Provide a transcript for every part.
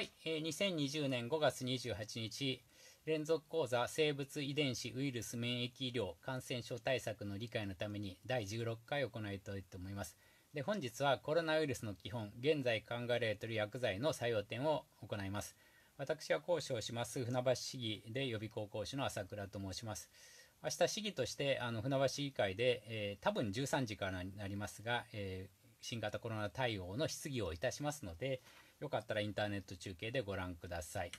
はい、えー、2020年5月28日、連続講座生物遺伝子ウイルス免疫医療感染症対策の理解のために第16回行いたいと思います。で、本日はコロナウイルスの基本、現在考えられている薬剤の作用点を行います。私は講師をします船橋市議で予備校講師の朝倉と申します。明日市議としてあの船橋市議会で、えー、多分13時からになりますが、えー、新型コロナ対応の質疑をいたしますので、よかったらインターネット中継でご覧ください。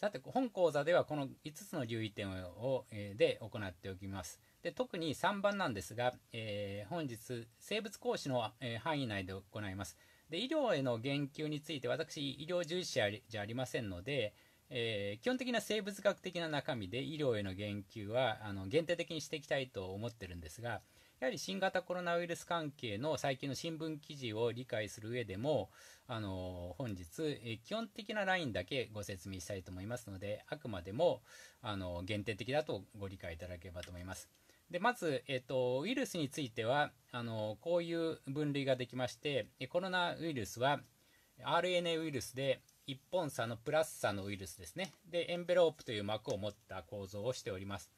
さて、本講座ではこの5つの留意点を、えー、で行っておきます。で特に3番なんですが、えー、本日、生物講師の、えー、範囲内で行います。で医療への言及について私、医療従事者じゃありませんので、えー、基本的な生物学的な中身で医療への言及はあの限定的にしていきたいと思ってるんですが、やはり新型コロナウイルス関係の最近の新聞記事を理解する上でも、あの本日、え基本的なラインだけご説明したいと思いますので、あくまでも、あの限定的だとご理解いただければと思います。でまず、えっと、ウイルスについてはあのこういう分類ができましてコロナウイルスは RNA ウイルスで1本差のプラス差のウイルスですねでエンベロープという膜を持った構造をしております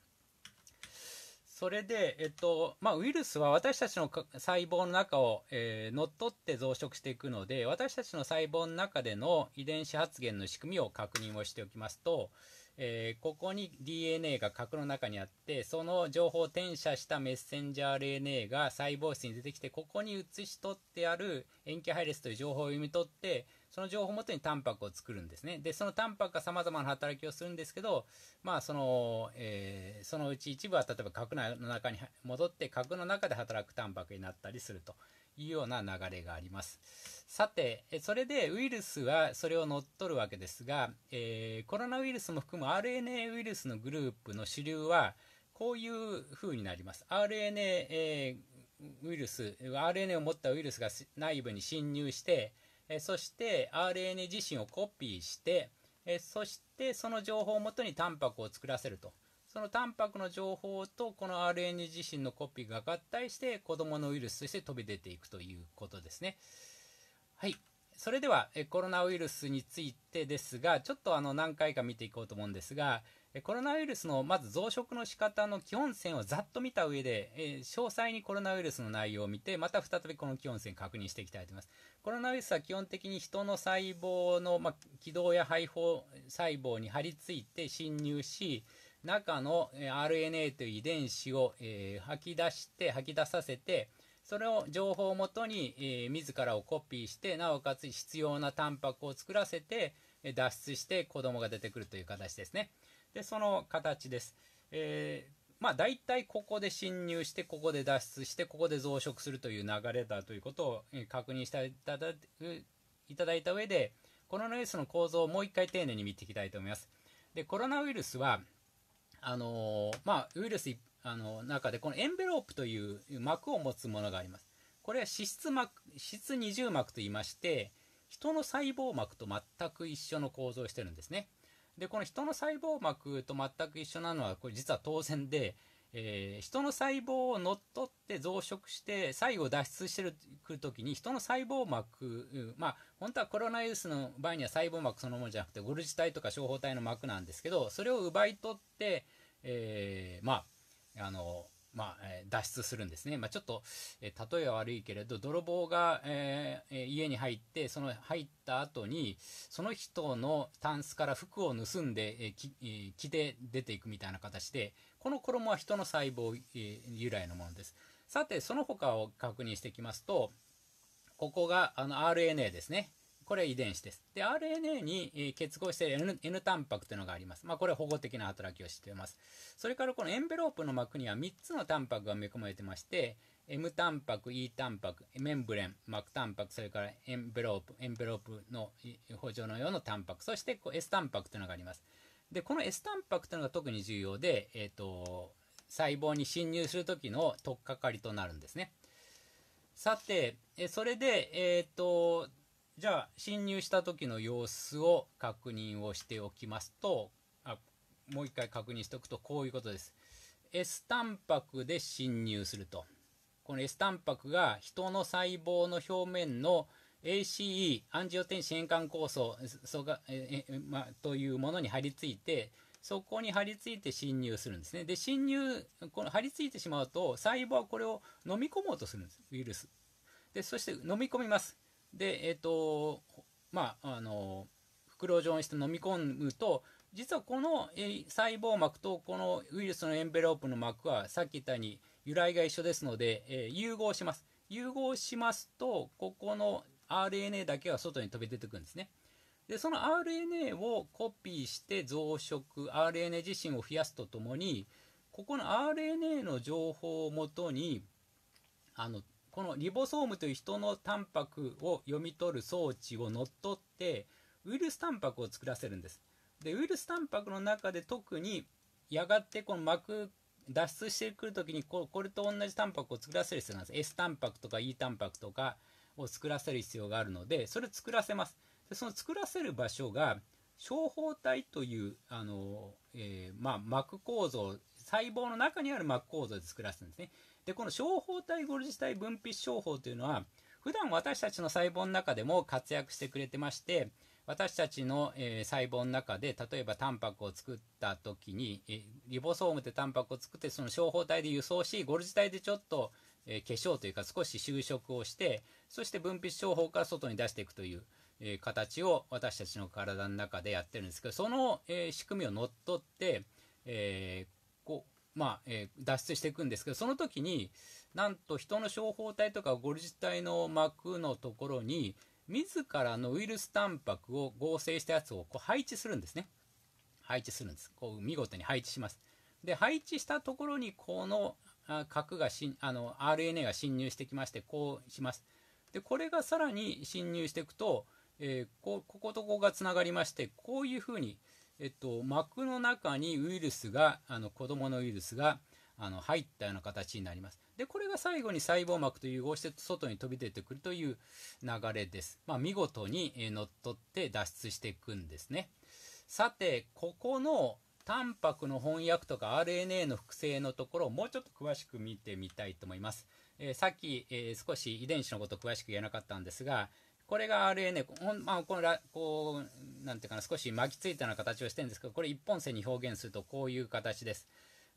それで、えっとまあ、ウイルスは私たちの細胞の中を、えー、乗っ取って増殖していくので私たちの細胞の中での遺伝子発現の仕組みを確認をしておきますと、えー、ここに DNA が核の中にあってその情報を転写したメッセンジャー RNA が細胞質に出てきてここに写し取ってある塩基配列という情報を読み取ってその情報をもとにタンパクを作るんですねでそのタンパクがさまざまな働きをするんですけど、まあそのえー、そのうち一部は例えば核の中に戻って核の中で働くタンパクになったりするというような流れがあります。さて、それでウイルスはそれを乗っ取るわけですが、えー、コロナウイルスも含む RNA ウイルスのグループの主流は、こういうふうになります。RNA、えー、ウイルス、RNA を持ったウイルスが内部に侵入して、えー、そして RNA 自身をコピーして、えそしてその情報をもとにタンパクを作らせると。そのタンパクの情報とこの RNA 自身のコピーが合体して子供のウイルスとして飛び出ていくということですね。はい。それではコロナウイルスについてですが、ちょっとあの何回か見ていこうと思うんですが、コロナウイルスのまず増殖の仕方の基本線をざっと見た上で、え詳細にコロナウイルスの内容を見て、また再びこの基本線確認していきたいと思います。コロナウイルスは基本的に人の細胞の、まあ、軌道や肺胞細胞に張り付いて侵入し、中の RNA という遺伝子を、えー、吐き出して吐き出させてそれを情報をもとに、えー、自らをコピーしてなおかつ必要なタンパクを作らせて脱出して子供が出てくるという形ですねでその形です、えーまあ、大体ここで侵入してここで脱出してここで増殖するという流れだということを確認していただいただいた上でコロナウイルスの構造をもう一回丁寧に見ていきたいと思いますでコロナウイルスはあのー、まあ、ウイルスあの中でこのエンベロープという膜を持つものがあります。これは脂質膜脂質二重膜と言いまして人の細胞膜と全く一緒の構造をしてるんですね。でこの人の細胞膜と全く一緒なのはこれ実は当然で、えー、人の細胞を乗っ取って増殖して最後脱出してくる時に人の細胞膜まあ本当はコロナウイルスの場合には細胞膜そのものじゃなくてゴルジ体とか小胞体の膜なんですけどそれを奪い取ってえー、まあ、あの、まあ、脱出するんですね。まあ、ちょっと、えー、例えは悪いけれど、泥棒が、えー、家に入って、その入った後に、その人のタンスから服を盗んで、えー、着て出ていくみたいな形で、この衣は人の細胞、え由来のものです。さて、その他を確認していきますと、ここがあの RNA ですね。これ遺伝子です。で、RNA に結合している N, N タンパクというのがあります。まあ、これ保護的な働きをしています。それからこのエンベロープの膜には3つのタンパクが埋め込まれてまして、M タンパク、E タンパク、メンブレン、膜タンパク、それからエンベロープ、エンベロープの補助のようなタンパク、そしてこう S タンパクというのがあります。で、この S タンパクというのが特に重要で、えっ、ー、と、細胞に侵入するときの取っかかりとなるんですね。さて、えそれで、えっ、ー、とじゃあ侵入した時の様子を確認をしておきますとあもう一回確認しておくとこういうことです S タンパクで侵入するとこの S タンパクが人の細胞の表面の ACE アンジオテンシン換酵素がええ、ま、というものに張り付いてそこに張り付いて侵入するんですねで侵入この張り付いてしまうと細胞はこれを飲み込もうとするんですウイルスでそして飲み込みますで、えっ、ー、と、まあ、あの、袋状にして飲み込むと、実はこの細胞膜とこのウイルスのエンベロープの膜はさっき言ったように由来が一緒ですので、えー、融合します。融合しますと、ここの RNA だけは外に飛び出てくるんですね。で、その RNA をコピーして増殖、RNA 自身を増やすとともに、ここの RNA の情報をもとに、あの、このリボソームという人のタンパクを読み取る装置を乗っ取ってウイルスタンパクを作らせるんですでウイルスタンパクの中で特にやがてこの膜脱出してくるときにこれと同じタンパクを作らせる必要があるんです S タンパクとか E タンパクとかを作らせる必要があるのでそれを作らせますでその作らせる場所が小胞体というあの、えー、まあ、膜構造細胞の中にある膜構造で作らせるんですねでこの小胞体ゴルジ体分泌症法というのは普段私たちの細胞の中でも活躍してくれてまして私たちの、えー、細胞の中で例えばタンパクを作った時に、えー、リボソームってタンパクを作ってその小胞体で輸送しゴルジ体でちょっと、えー、化粧というか少し就職をしてそして分泌症法から外に出していくという、え形を私たちの体の中でやってるんですけどその、え仕組みを乗っ取って、えまあえー、脱出していくんですけどその時になんと人の小胞体とかゴルジュ体の膜のところに自らのウイルスタンパクを合成したやつをこう配置するんですね配置するんですこう見事に配置しますで配置したところにこの核がしあの RNA が侵入してきましてこうしますでこれがさらに侵入していくと、えー、こことここがつながりましてこういうふうにえっと、膜の中にウイルスがあの子どものウイルスがあの入ったような形になりますでこれが最後に細胞膜と融合して外に飛び出てくるという流れです、まあ、見事に乗っ取って脱出していくんですねさてここのタンパクの翻訳とか RNA の複製のところをもうちょっと詳しく見てみたいと思います、えー、さっき、えー、少し遺伝子のこと詳しく言えなかったんですがこれが RNA、こんまあ、このこう、なんていうかな、少し巻きついたような形をしてるんですけど、これ一本線に表現するとこういう形です。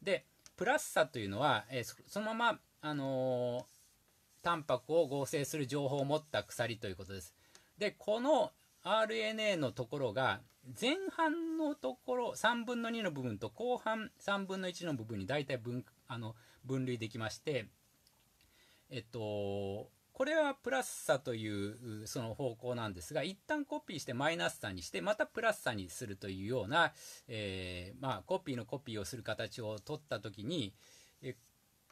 で、プラスさというのは、えー、そのまま、あのー、タンパクを合成する情報を持った鎖ということです。で、この RNA のところが、前半のところ3分の2の部分と後半3分の1の部分に大体分あの分類できまして、えっと、これはプラス差というその方向なんですが、一旦コピーしてマイナス差にして、またプラス差にするというような、えー、まあ、コピーのコピーをする形を取ったときに、え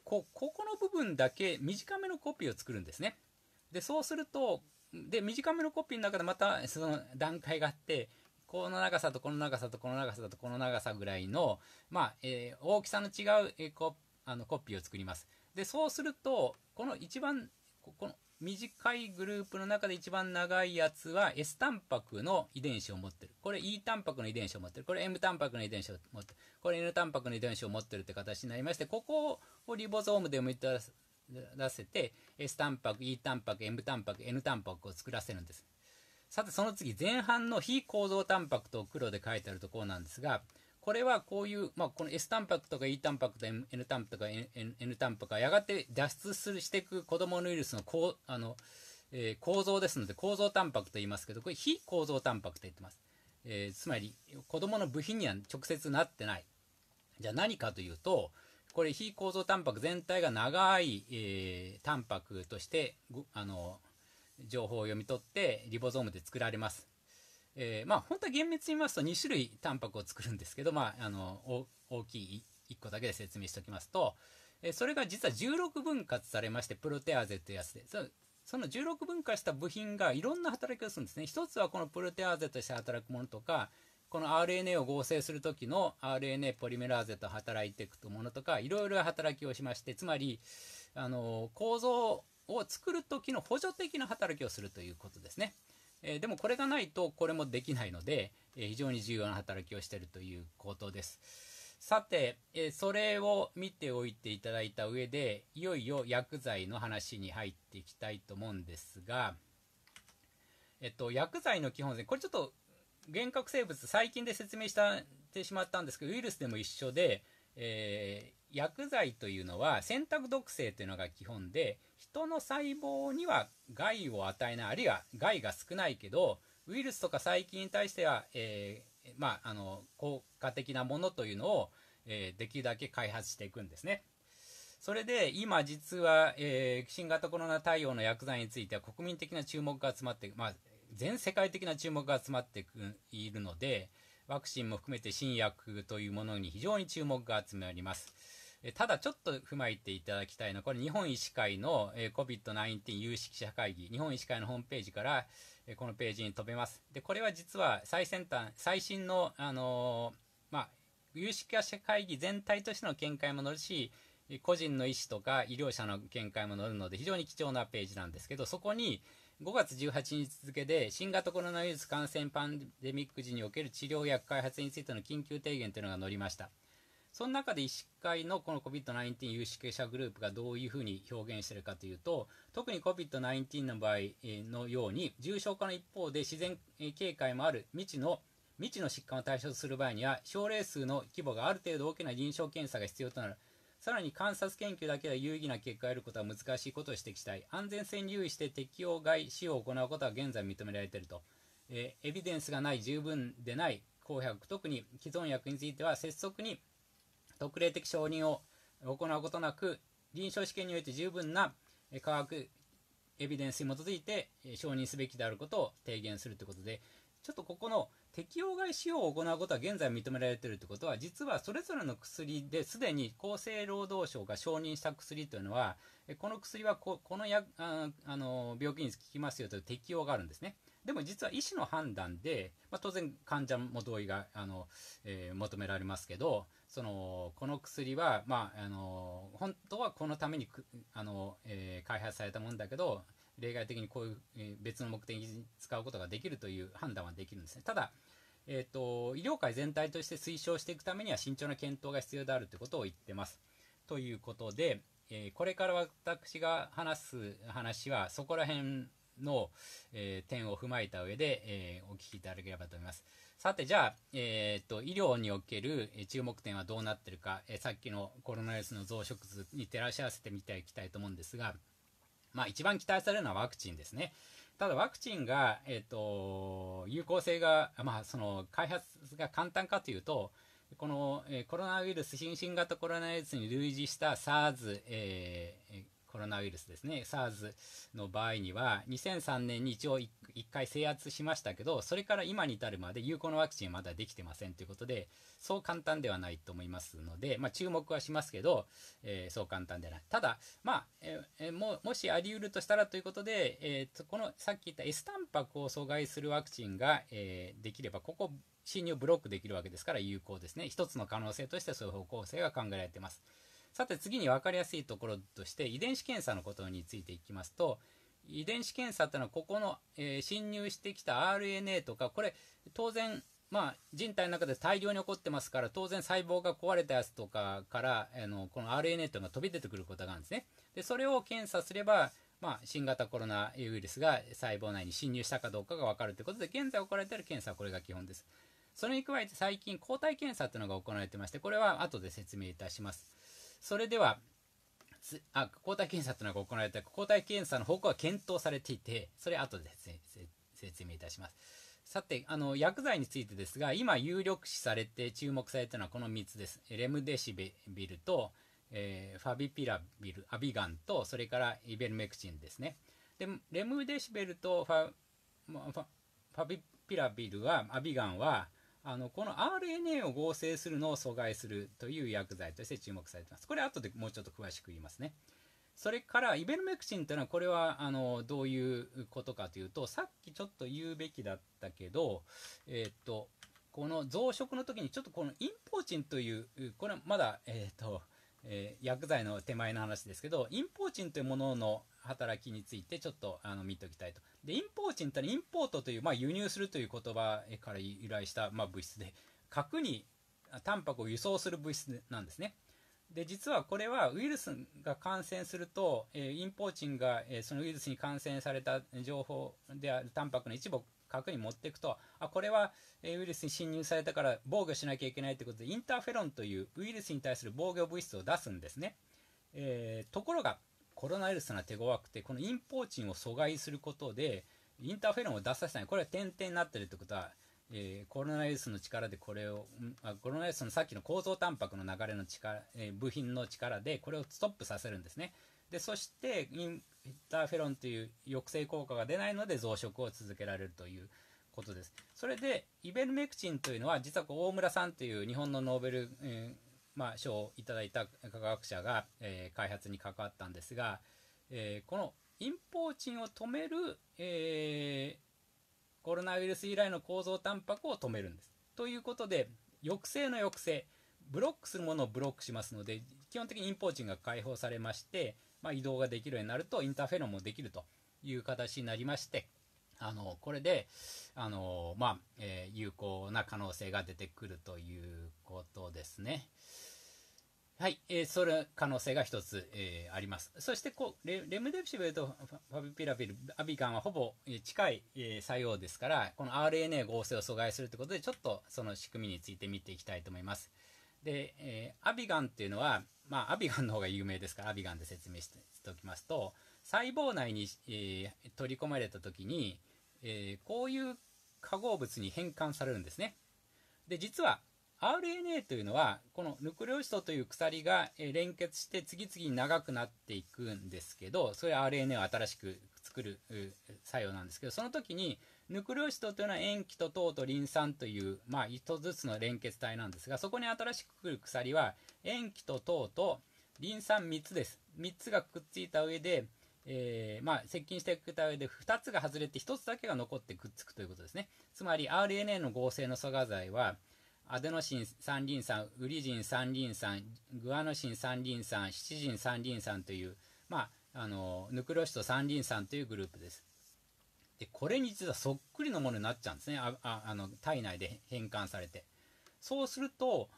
こ、ここの部分だけ短めのコピーを作るんですね。で、そうすると、で、短めのコピーの中でまたその段階があって、この長さとこの長さとこの長さとこの長さぐらいの、まあ、えー、大きさの違う、えー、コあのコピーを作ります。で、そうすると、この一番ここの短いグループの中で一番長いやつは S タンパクの遺伝子を持ってる。これ E タンパクの遺伝子を持ってる。これ M タンパクの遺伝子を持ってる。これ N タンパクの遺伝子を持ってるって形になりまして、ここをリボゾームで読み出せて、S タンパク、E タンパク、M タンパク、N タンパクを作らせるんです。さてその次、前半の非構造タンパクと黒で書いてあるところなんですが、これはこういう、まあ、この S タンパクとか E タンパクとか N タンパクとか N, N タンパクがやがて脱出するしていく子供のウイルスのこうあの、えー、構造ですので構造タンパクと言いますけどこれ非構造タンパクと言ってます、えー、つまり子供の部品には直接なってないじゃあ何かというとこれ非構造タンパク全体が長い、えー、タンパクとしてあの情報を読み取ってリボゾームで作られますえー、まあ本当は厳密に言いますと2種類タンパクを作るんですけど、まあ、あの大きい1個だけで説明しておきますと、えー、それが実は16分割されましてプロテアーゼというやつでその16分割した部品がいろんな働きをするんですね一つはこのプロテアーゼとして働くものとかこの RNA を合成する時の RNA ポリメラーゼと働いていくものとかいろいろ働きをしましてつまりあの構造を作る時の補助的な働きをするということですね。えー、でもこれがないとこれもできないので、えー、非常に重要な働きをしているということです。さて、えー、それを見ておいていただいた上で、いよいよ薬剤の話に入っていきたいと思うんですが、えっと、薬剤の基本でこれちょっと幻覚生物、最近で説明したてしまったんですけど、ウイルスでも一緒で、えー、薬剤というのは選択毒性というのが基本で、人の細胞には害を与えないあるいは害が少ないけどウイルスとか細菌に対しては、えー、まあ、あの効果的なものというのを、えー、できるだけ開発していくんですね。それで今実は、えー、新型コロナ対応の薬剤については国民的な注目が集まって、まあ、全世界的な注目が集まっているのでワクチンも含めて新薬というものに非常に注目が集まります。ただちょっと踏まえていただきたいのは、これ日本医師会の COVID-19 有識者会議、日本医師会のホームページから、このページに飛べます。で、これは実は最先端、最新の、あのー、まあ、有識者会議全体としての見解も載るし、個人の医師とか医療者の見解も載るので非常に貴重なページなんですけど、そこに5月18日付で新型コロナウイルス感染パンデミック時における治療薬開発についての緊急提言というのが載りました。その中で医師会のこの COVID-19 有識者グループがどういうふうに表現してるかというと、特に COVID-19 の場合のように、重症化の一方で自然警戒もある未知の未知の疾患を対象とする場合には、症例数の規模がある程度大きな臨床検査が必要となる。さらに観察研究だけでは有意義な結果を得ることは難しいことを指摘したい。安全性に留意して適用外使用を行うことは現在認められていると。えー、エビデンスがない、十分でない、公約、特に既存薬については拙速に特例的承認を行うことなく、臨床試験において十分な科学エビデンスに基づいて承認すべきであることを提言するということで、ちょっとここの適用外使用を行うことは現在認められているということは、実はそれぞれの薬ですでに厚生労働省が承認した薬というのは、この薬はここの薬あの病気に効きますよという適用があるんですね。でも実は医師の判断で、まあ、当然患者も同意があの、えー、求められますけど、そのこの薬は、まあ、あの本当はこのためにあの、えー、開発されたもんだけど例外的にこういう、えー、別の目的に使うことができるという判断はできるんですね。ただえーと、と医療界全体として推奨していくためには慎重な検討が必要であるということを言ってます。ということで、えー、これから私が話す話はそこら辺の、えー、点を踏まえた上で、えー、お聞きいただければと思います。さて、じゃあ、えー、っと、医療における注目点はどうなってるか、えさっきのコロナウイルスの増殖図に照らし合わせてみていきたいと思うんですが、まあ、一番期待されるのはワクチンですね。ただワクチンが、えっと、有効性が、まあ、その開発が簡単かというと、この、えー、コロナウイルス、新型コロナウイルスに類似した SARS、えー、コロナウイルスですね SARS の場合には2003年に一応1回制圧しましたけどそれから今に至るまで有効なワクチンはまだできてませんということでそう簡単ではないと思いますので、まあ、注目はしますけど、えー、そう簡単ではないただ、まあえー、ももしあり得るとしたらということで、えー、このさっき言った S タンパクを阻害するワクチンが、えー、できればここ侵入ブロックできるわけですから有効ですね一つの可能性としてそういう方向性が考えられています。さて次に分かりやすいところとして遺伝子検査のことについていきますと遺伝子検査っていうのはここの、えー、侵入してきた RNA とかこれ当然まあ、人体の中で大量に起こってますから当然細胞が壊れたやつとかからあのこの RNA というのが飛び出てくることがあるんですねでそれを検査すれば、まあ、新型コロナウイルスが細胞内に侵入したかどうかが分かるということで現在行われている検査はこれが基本ですそれに加えて最近抗体検査というのが行われてましてこれは後で説明いたしますそれではあ抗体検査というのが行われて抗体検査の方向は検討されていてそれ後で説明いたしますさてあの薬剤についてですが今有力視されて注目されているのはこの3つですレムデシビルと、えー、ファビピラビルアビガンとそれからイベルメクチンですねでレムデシベルとファファビピラビルはアビガンはあのこの RNA を合成するのを阻害するという薬剤として注目されています。これ後でもうちょっと詳しく言いますね。それからイベルメクチンというのはこれはあのどういうことかというとさっきちょっと言うべきだったけど、えー、っとこの増殖の時にちょっとこのインポーチンというこれまだ、えー、っとえー、薬剤の手前の話ですけどインポーチンというものの働きについてちょっとあの見ておきたいとでインポーチンってインポートという、まあ、輸入するという言葉から由来した、まあ、物質で核にタンパクを輸送する物質なんですね。で実はこれはウイルスが感染すると、えー、インポーチンが、えー、そのウイルスに感染された情報であるタンパクの一部を核に持っていくとあこれは、えー、ウイルスに侵入されたから防御しなきゃいけないということでインターフェロンというウイルスに対する防御物質を出すんですね、えところがコロナウイルスが手強くてこのインポーチンを阻害することでインターフェロンを出させないこれは点々になってるってことは、えー、コロナウイルスの力でこれをあコロナウイルスのさっきの構造タンパクの流れの力、えー、部品の力でこれをストップさせるんですねでそしてインターフェロンという抑制効果が出ないので増殖を続けられるということですそれでイベルメクチンというのは実は大村さんという日本のノーベル、えーまあ、賞をいただいた科学者が、えー、開発に関わったんですが、えー、このーチンを止める、えー、コロナウイルス以来の構造タンパクを止めるんです。ということで抑制の抑制ブロックするものをブロックしますので基本的にインーチンが解放されまして、まあ、移動ができるようになるとインターフェロンもできるという形になりましてあのこれであの、まあえー、有効な可能性が出てくるということですね。はい、えー、それ可能性が1つ、えー、あります。そしてこうレ、レムデプシブとファビピラビル、アビガンはほぼ近い、えー、作用ですから、この RNA 合成を阻害するということで、ちょっとその仕組みについて見ていきたいと思います。で、えー、アビガンっていうのは、まあ、アビガンの方が有名ですから、アビガンで説明しておきますと、細胞内に、えー、取り込まれた時に、えー、こういう化合物に変換されるんですね。で実は RNA というのはこのヌクレオシトという鎖が連結して次々に長くなっていくんですけどそれは RNA を新しく作る作用なんですけどその時にヌクレオシトというのは塩基と糖とリン酸という、まあ、1ずつの連結体なんですがそこに新しく来る鎖は塩基と糖とリン酸3つです3つがくっついた上でえー、まあ、接近していくた上で2つが外れて1つだけが残ってくっつくということですね。つまり RNA の合成の阻害剤は、アデノシン三リン酸、ウリジン三リン酸、グアノシン三リン酸、シチジン三リン酸という、まあ、あの、ヌクロシト三リン酸というグループです。で、これに実はそっくりのものになっちゃうんですね。ああの体内で変換されて。そうすると、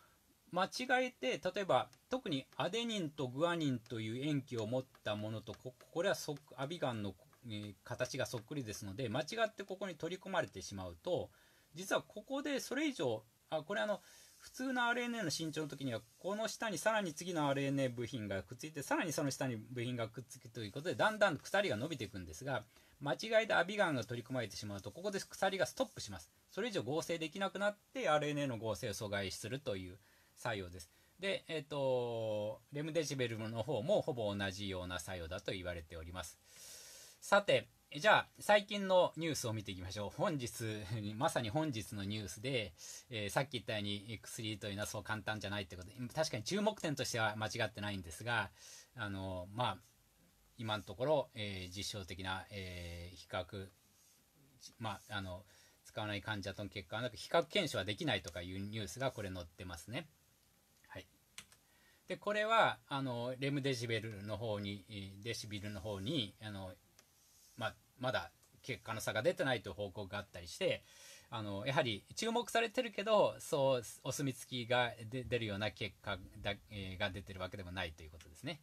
間違えて例えば特にアデニンとグアニンという塩基を持ったものとこれはアビガンの、えー、形がそっくりですので間違ってここに取り込まれてしまうと実はここでそれ以上あこれあの普通の RNA の伸長の時にはこの下にさらに次の RNA 部品がくっついてさらにその下に部品がくっつくということでだんだん鎖が伸びていくんですが間違いでアビガンが取り込まれてしまうとここで鎖がストップしますそれ以上合成できなくなって RNA の合成を阻害するという作用です。で、えっ、ー、と、レムデシベルの方もほぼ同じような作用だと言われております。さて、じゃあ、最近のニュースを見ていきましょう。本日、まさに本日のニュースで、えー、さっき言ったように薬というのはそう簡単じゃないってことで、確かに注目点としては間違ってないんですが、あの、まあ、今のところ、えー、実証的な、えー、比較、まあ、あの、使わない患者との結果はなく、比較検証はできないとかいうニュースがこれ載ってますね。でこれはあのレムデシベルの方にデシビルの方にあのままだ結果の差が出てないという報告があったりしてあのやはり注目されてるけどそうお墨付きが出るような結果だ、えー、が出てるわけでもないということですね。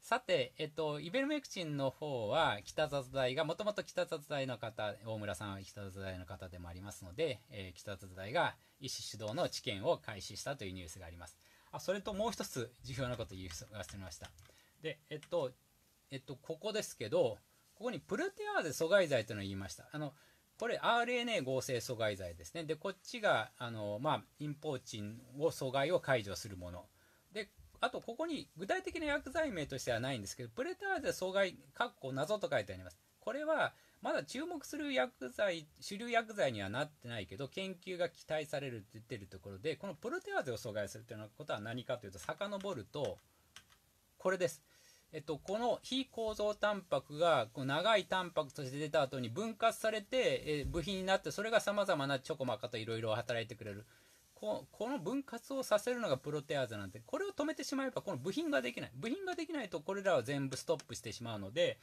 さて、えっと、イベルメクチンの方は北雑大がもともと北雑大の方大村さんは北雑大の方でもありますので、えー、北雑大が医師主導の治験を開始したというニュースがあります。あそれともう一つ重要なこと言い忘れました。で、えっと、えっと、ここですけど、ここにプルテアーゼ阻害剤というのを言いました。あのこれ RNA 合成阻害剤ですね。で、こっちが、あの、まあ、インポーチンを阻害を解除するもの。で、あと、ここに具体的な薬剤名としてはないんですけど、プレターゼ阻害、かっこ謎と書いてあります。これは、まだ注目する薬剤、主流薬剤にはなってないけど、研究が期待されるって言ってるところで、このプロテアーゼを阻害するということは何かというと、遡ると、これです。えっと、この非構造タンパクが長いタンパクとして出た後に分割されて、え部品になってそれがさまざまなチョコマカといろいろ働いてくれるこの分割をさせるのがプロテアーゼなんでこれを止めてしまえばこの部品ができない部品ができないとこれらは全部ストップしてしまうので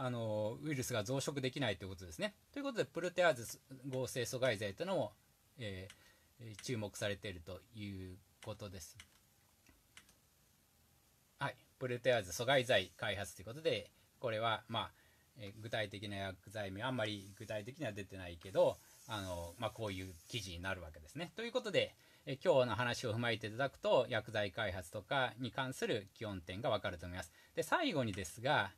あのウイルスが増殖できないということですね。ということでプルテアーズ合成阻害剤というのも、えー、注目されているということです。はい、プルテアーズ阻害剤開発ということでこれは、まあえー、具体的な薬剤名あんまり具体的には出てないけどあの、まあ、こういう記事になるわけですね。ということで、え今日の話を踏まえていただくと薬剤開発とかに関する基本点がわかると思います。で最後にですが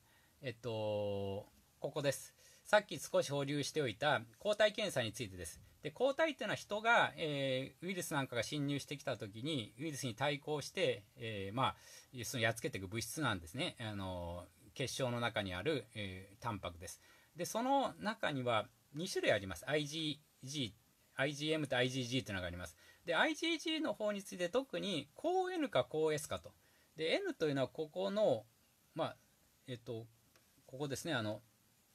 えっと、ここです。さっき少し保留しておいた抗体検査についてです。で抗体っていうのは人が、えー、ウイルスなんかが侵入してきた時にウイルスに対抗して、えー、まあ、そのやっつけていく物質なんですね、あの結晶の中にある、えー、タンパクです。でその中には2種類あります IgG IgM と IgG というのがあります。で IgG の方について特に抗 N か抗 S かと。で N というのはここの、まあえっとここですね、あの、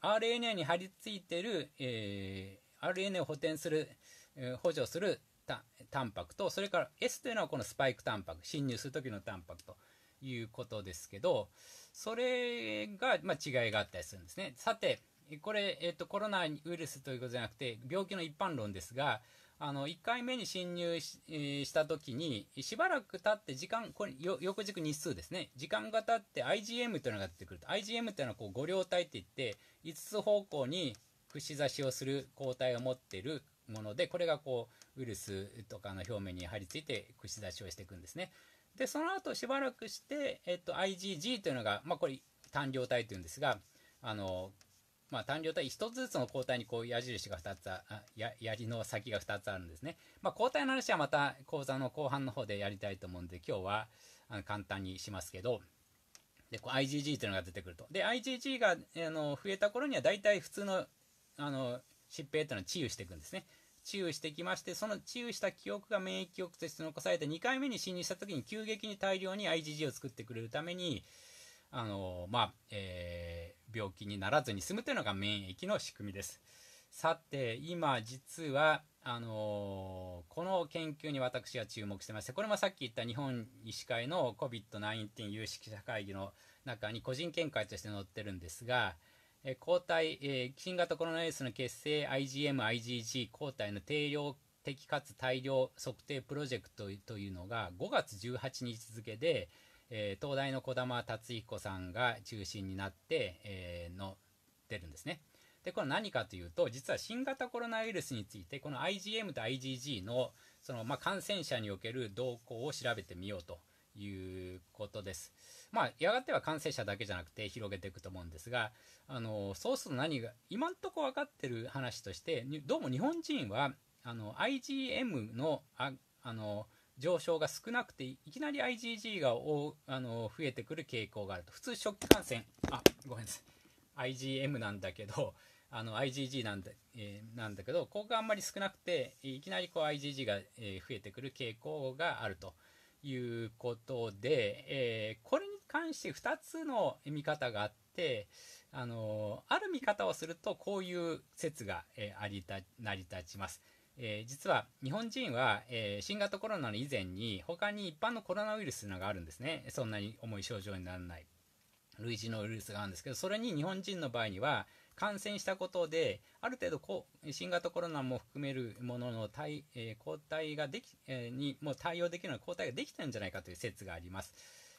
RNA に貼り付いてる、えー、RNA を補填する、えー、補助するたタンパクと、それから S というのはこのスパイクタンパク、侵入する時のタンパクということですけど、それが、まあ、違いがあったりするんですね。さて、これ、えっ、ー、と、コロナウイルスということじゃなくて、病気の一般論ですが、あの1回目に侵入し,、えー、した時にしばらく経って時間これ横軸日数ですね時間が経って IgM というのが出てくると IgM というのはこう五両体っていって5つ方向に串刺しをする抗体を持っているものでこれがこうウイルスとかの表面に張り付いて串刺しをしていくんですねでその後しばらくして、えっと、IgG というのが、まあ、これ単量体というんですがあのまあ、単量体1つずつの抗体にこう矢印が2つあや槍の先が2つあるんですね、まあ、抗体の話はまた講座の後半の方でやりたいと思うんで今日はあの簡単にしますけどでこう IgG というのが出てくるとで IgG があの増えた頃には大体普通のあの疾病というのは治癒していくんですね治癒してきましてその治癒した記憶が免疫記憶として残されて2回目に侵入した時に急激に大量に IgG を作ってくれるためにあのまあ、えー、病気にならずに済むというのが免疫の仕組みです。さて今実はあのー、この研究に私が注目してましてこれもさっき言った日本医師会の COVID-19 有識者会議の中に個人見解として載ってるんですが、えー、抗体、えー、新型コロナウイルスの血清 IgM、IgG 抗体の定量的かつ大量測定プロジェクトというのが5月18日付でえー、東大の児玉達彦さんが中心になって、えー、の出るんですね。でこれ何かというと実は新型コロナウイルスについてこの IgM と IgG のその、まあ、感染者における動向を調べてみようということです。まあ、やがては感染者だけじゃなくて広げていくと思うんですが、あのそうすると何が今んとこ分かってる話としてどうも日本人はあの IgM のああの上昇が少なくていきなり IgG がおあの増えてくる傾向があると普通食器感染あごめんなさい IgM なんだけどあの IgG なんだ,、えー、なんだけどここがあんまり少なくていきなりこう IgG が、えー、増えてくる傾向があるということで、えー、これに関して2つの見方があってあのある見方をするとこういう説が、えありた成り立ちます。えー、実は日本人は、えー、新型コロナの以前に他に一般のコロナウイルスのがあるんですねそんなに重い症状にならない類似のウイルスがあるんですけどそれに日本人の場合には感染したことである程度こ新型コロナも含めるものの対、えー、抗体ができ、えにもう対応できるような抗体ができたんじゃないかという説があります。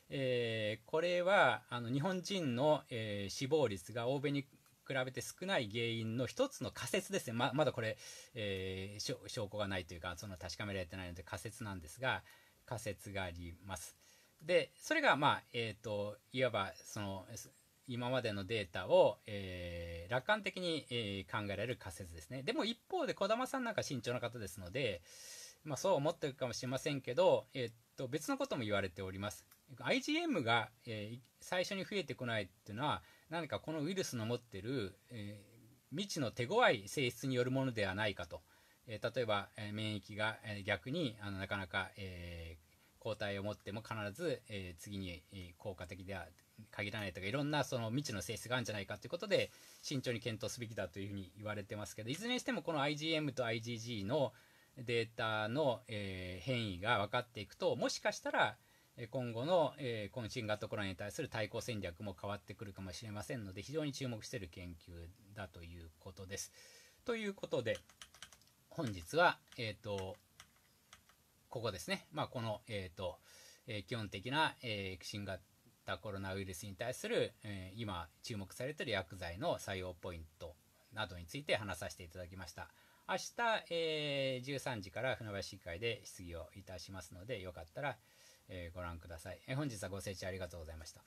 えこれはあの日本人の、え死亡率が欧米に比べて少ない原因の一つの仮説ですね。ままだこれ、えー、証拠がないというか、その確かめられてないので仮説なんですが、仮説があります。で、それが、まあ、えっ、ー、と、いわば、その、今までのデータを、えー、楽観的に、えー、考えられる仮説ですね。でも一方で小玉さんなんか慎重な方ですので、まあそう思ってるかもしれませんけど、えー、っと、別のことも言われております。IgM が、えー、最初に増えてこないっていうのは、何かこのウイルスの持ってる、えー、未知の手強い性質によるものではないかと、えー、例えば、えー、免疫が、えー、逆にあのなかなか、えー、抗体を持っても必ず、えー、次に、えー、効果的では限らないとかいろんなその未知の性質があるんじゃないかということで慎重に検討すべきだというふうに言われてますけどいずれにしてもこの IgM と IgG のデータの、えー、変異が分かっていくともしかしたら今後の、えー、この新型コロナに対する対抗戦略も変わってくるかもしれませんので非常に注目している研究だということです。ということで本日は、えーと、ここですね、まあ、この、えーとえー、基本的な、えー、新型コロナウイルスに対する、えー、今注目されている薬剤の採用ポイントなどについて話させていただきました。明日、えー、13時から船橋市議会で質疑をいたしますので、よかったら、えー、ご覧ください、えー、本日はご清聴ありがとうございました。